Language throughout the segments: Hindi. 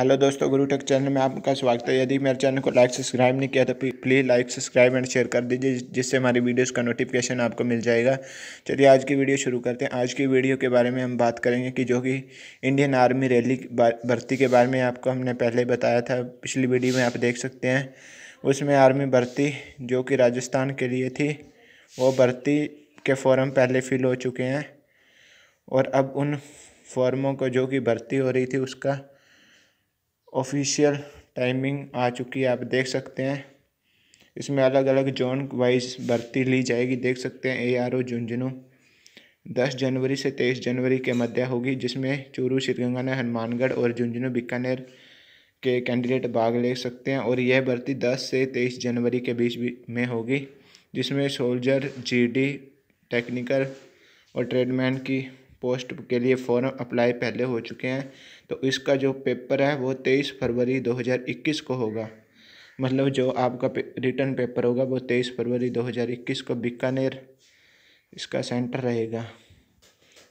हेलो दोस्तों गुरु टेक चैनल में आपका स्वागत है यदि मेरे चैनल को लाइक सब्सक्राइब नहीं किया तो please like subscribe and share कर दीजिए जिससे हमारी वीडियोस का नोटिफिकेशन आपको मिल जाएगा चलिए आज की वीडियो शुरू करते हैं आज की वीडियो के बारे में हम बात करेंगे कि जो कि इंडियन आर्मी रैली भर्ती के बारे में आपको हमने पहले बताया था पिछली वीडियो में आप देख सकते हैं उसमें आर्मी भर्ती जो कि राजस्थान के लिए थी वो भर्ती के फॉर्म पहले फिल हो चुके हैं और अब उन फॉर्मों को जो कि भर्ती हो रही थी उसका ऑफिशियल टाइमिंग आ चुकी है आप देख सकते हैं इसमें अलग अलग जोन वाइज भर्ती ली जाएगी देख सकते हैं ए आर ओ झुंझुनू दस जनवरी से तेईस जनवरी के मध्य होगी जिसमें चूरू श्रीगंगानगर हनुमानगढ़ और झुंझुनू बीकानेर के कैंडिडेट भाग ले सकते हैं और यह भर्ती दस से तेईस जनवरी के बीच में होगी जिसमें सोल्जर जी टेक्निकल और ट्रेडमैन की पोस्ट के लिए फॉर्म अप्लाई पहले हो चुके हैं तो इसका जो पेपर है वो तेईस फरवरी दो हज़ार इक्कीस को होगा मतलब जो आपका पे, रिटर्न पेपर होगा वो तेईस फरवरी दो हज़ार इक्कीस को बीकानेर इसका सेंटर रहेगा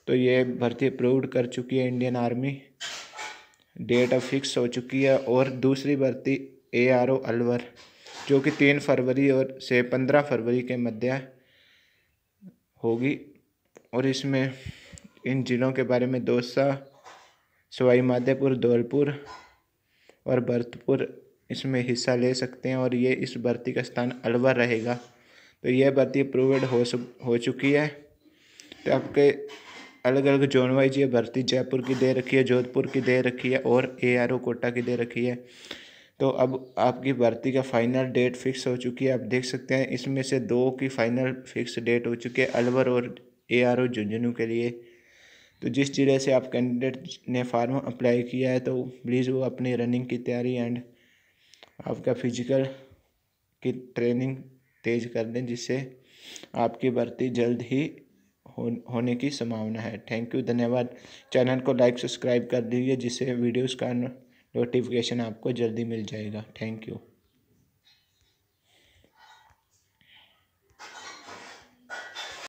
तो ये भर्ती अप्रूव्ड कर चुकी है इंडियन आर्मी डेट अब फिक्स हो चुकी है और दूसरी भर्ती ए आर ओ अलवर जो कि तीन फरवरी और से पंद्रह फरवरी के मध्य होगी और इसमें इन ज़िलों के बारे में दौसा सवाई माधेपुर धौलपुर और भरतपुर इसमें हिस्सा ले सकते हैं और ये इस भर्ती का स्थान अलवर रहेगा तो यह भर्ती अप्रूवड हो हो चुकी है तो आपके अलग अलग जोन वाइज ये भर्ती जयपुर की दे रखी है जोधपुर की दे रखी है और ए आर ओ कोटा की दे रखी है तो अब आपकी भर्ती का फाइनल डेट फिक्स हो चुकी है आप देख सकते हैं इसमें से दो की फाइनल फिक्स डेट हो चुकी है अलवर और ए आर ओ झुंझुनू के लिए तो जिस ज़िले से आप कैंडिडेट ने फार्म अप्लाई किया है तो प्लीज़ वो अपनी रनिंग की तैयारी एंड आपका फिजिकल की ट्रेनिंग तेज कर दें जिससे आपकी भर्ती जल्द ही हो, होने की संभावना है थैंक यू धन्यवाद चैनल को लाइक सब्सक्राइब कर दीजिए जिससे वीडियोस का नोटिफिकेशन आपको जल्दी मिल जाएगा थैंक यू